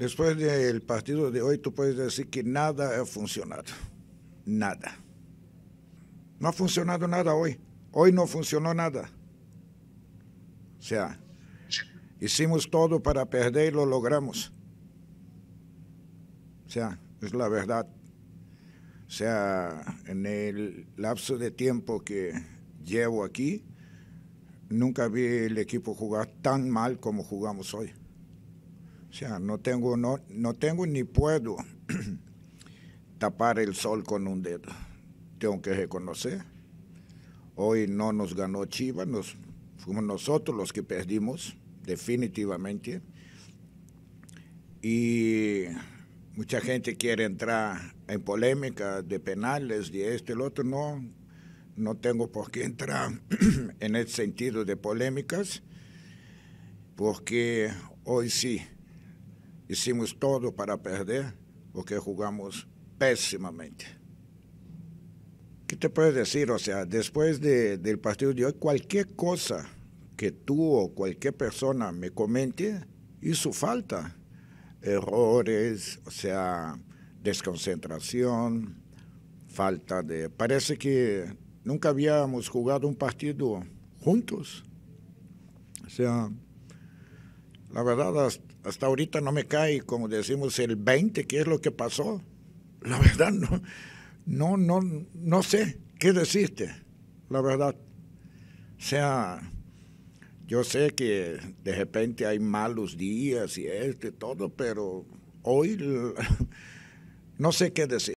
Después del partido de hoy, tú puedes decir que nada ha funcionado. Nada. No ha funcionado nada hoy. Hoy no funcionó nada. O sea, hicimos todo para perder y lo logramos. O sea, es la verdad. O sea, en el lapso de tiempo que llevo aquí, nunca vi el equipo jugar tan mal como jugamos hoy. O sea, no tengo, no, tengo ni puedo tapar el sol con un dedo. Tengo que reconocer. Hoy no nos ganó Chivas, fuimos nosotros los que perdimos, definitivamente. Y mucha gente quiere entrar en polémica de penales, de esto y lo otro. No, no tengo por qué entrar en ese sentido de polémicas, porque hoy sí Hicimos todo para perder porque jugamos pésimamente. ¿Qué te puedes decir? O sea, después del partido de hoy, cualquier cosa que tú o cualquier persona me comente, hizo falta. Errores, o sea, desconcentración, falta de... Parece que nunca habíamos jugado un partido juntos. O sea, la verdad, hasta ahorita no me cae, como decimos, el 20, qué es lo que pasó. La verdad, no, no, no, no sé qué decirte, la verdad. O sea, yo sé que de repente hay malos días y este, todo, pero hoy no sé qué decir.